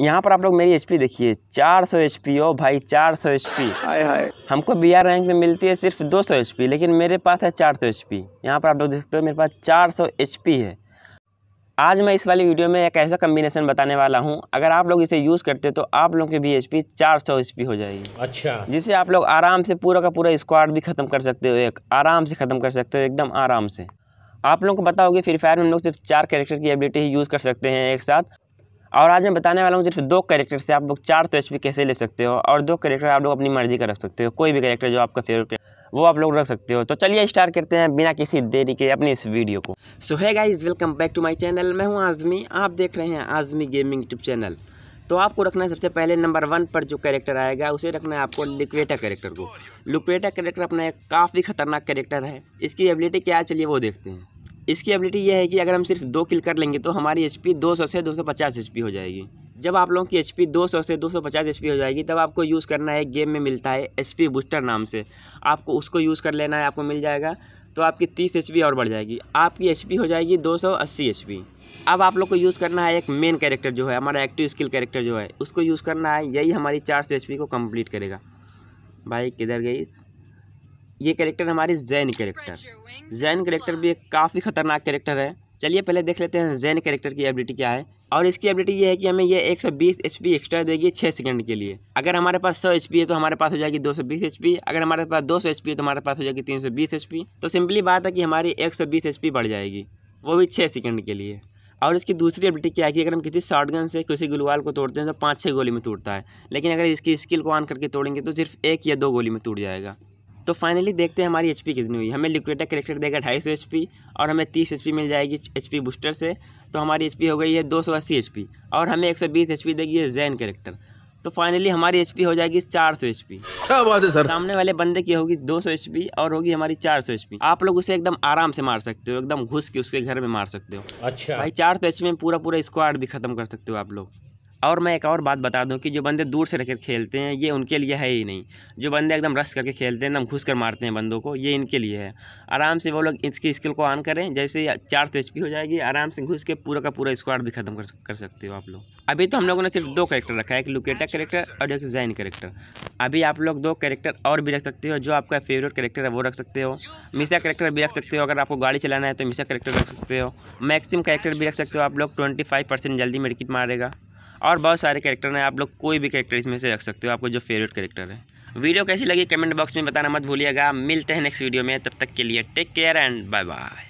यहाँ पर आप लोग मेरी एचपी देखिए 400 सौ एच ओ भाई 400 सौ एच हाय हाय हमको बी आर रैंक में मिलती है सिर्फ 200 सौ एच लेकिन मेरे पास है 400 सौ एच यहाँ पर आप लोग देख सकते हो मेरे पास 400 सौ एच है आज मैं इस वाली वीडियो में एक ऐसा कम्बिनेशन बताने वाला हूँ अगर आप लोग इसे यूज़ करते तो आप लोगों की भी एच पी चार सौ एच पी हो जाएगी अच्छा जिसे आप लोग आराम से पूरा का पूरा स्क्वाड भी ख़त्म कर सकते हो एक आराम से ख़त्म कर सकते हो एकदम आराम से आप लोगों को पता होगी फ्री फायर में हम लोग सिर्फ चार कैरेक्टर की एबिलिटी ही यूज़ कर सकते हैं एक साथ और आज मैं बताने वाला हूँ सिर्फ दो करेक्टर से आप लोग चार तो एच कैसे ले सकते हो और दो करेक्टर आप लोग अपनी मर्जी का रख सकते हो कोई भी करेक्टर जो आपका फेवरेट वो आप लोग रख सकते हो तो चलिए स्टार्ट करते हैं बिना किसी देरी के अपनी इस वीडियो को so hi guys welcome back to my channel मैं हूँ आज़मी आप देख रहे हैं आज़मी गेमिंग यूट्यूब चैनल तो आपको रखना है सबसे पहले नंबर वन पर जो कैरेक्टर आएगा उसे रखना है आपको लिक्वेटा कैरेक्टर को लिक्वेटा कैरेक्टर अपना एक काफ़ी खतरनाक कैरेक्टर है इसकी एबिलिटी क्या है चलिए वो देखते हैं इसकी एबिलिटी यह है कि अगर हम सिर्फ दो किल कर लेंगे तो हमारी एच पी दो सौ से दो सौ पचास एच पी हो जाएगी जब आप लोगों की एच पी दो सौ से दो सौ पचास एच पी हो जाएगी तब आपको यूज़ करना है गेम में मिलता है एच पी बूस्टर नाम से आपको उसको यूज़ कर लेना है आपको मिल जाएगा तो आपकी तीस एच पी और बढ़ जाएगी आपकी एच पी हो जाएगी दो सौ अस्सी एच पी अब आप लोग को यूज़ करना है एक मेन कैरेक्टर जो है हमारा एक्टिव स्किल कैरेक्टर जो है उसको यूज़ करना है यही हमारी चार सौ एच पी को कम्प्लीट करेगा भाई किधर गई ये कैरेक्टर हमारी जैन कैरेक्टर जैन कैरेक्टर भी एक काफ़ी खतरनाक कैरेक्टर है चलिए पहले देख लेते हैं जैन कैरेक्टर की एबिलिटी क्या है और इसकी एबिलिटी ये है कि हमें ये 120 पी एक्स्ट्रा देगी 6 सेकंड के लिए अगर हमारे पास 100 पी है तो हमारे पास हो जाएगी 220 पी अगर हमारे पास 200 पी है तो हमारे पास हो जाएगी 320 पी तो सिंपली बात है कि हमारी 120 पी बढ़ जाएगी वो भी छः सेकेंड के लिए और इसकी दूसरी एबिलिटी क्या है कि अगर हम किसी शॉटगन से किसी गुलवाल को तोड़ते हैं तो पाँच छः गोली में टूटता है लेकिन अगर इसकी स्किल को ऑन करके तोड़ेंगे तो सिर्फ एक या दो गोली में टूट जाएगा तो फाइनली देखते हैं हमारी एच कितनी हुई हमें लिक्विडा करेक्टर देगा ढाई सौ और हमें तीस एच मिल जाएगी एच बूस्टर से तो हमारी एच हो गई है दो सौ अस्सी और हमें एक सौ बीस एच देगी जैन करेक्टर तो फाइनली हमारी एच हो जाएगी चार सौ एच क्या बात है सर सामने वाले बंदे की होगी दो सौ एच और होगी हमारी चार सौ एच आप लोग उसे एकदम आराम से मार सकते हो एकदम घुस के उसके घर में मार सकते हो अच्छा भाई चार सौ एच में पूरा पूरा स्क्वाड भी खत्म कर सकते हो आप लोग और मैं एक और बात बता दूं कि जो बंदे दूर से रखकर खेलते हैं ये उनके लिए है ही नहीं जो बंदे एकदम रश करके खेलते हैं एकदम घुस कर मारते हैं बंदों को ये इनके लिए है आराम से वो लोग इसकी स्किल को ऑन करें जैसे चार तो एच हो जाएगी आराम से घुस के पूरा का पूरा स्क्वाड भी खत्म कर सकते हो आप लोग अभी तो हम लोगों ने सिर्फ दो करेक्टर रखा है एक लुकेटा करेक्टर और एक जैन करेक्टर अभी आप लोग दो करेक्टर और भी रख सकते हो जो आपका फेवरेट करेक्टर है वो रख सकते हो मिसा करेक्टर भी रख सकते हो अगर आपको गाड़ी चलाना है तो मिसा करेक्टर रख सकते हो मैक्सिम करेक्टर भी रख सकते हो आप लोग ट्वेंटी फाइव परसेंट जल्दी मेडिकट मारेगा और बहुत सारे कैरेक्टर हैं आप लोग कोई भी कैरेक्टर इसमें से रख सकते हो आपको जो फेवरेट कैरेक्टर है वीडियो कैसी लगी कमेंट बॉक्स में बताना मत भूलिएगा मिलते हैं नेक्स्ट वीडियो में तब तक के लिए take care and bye bye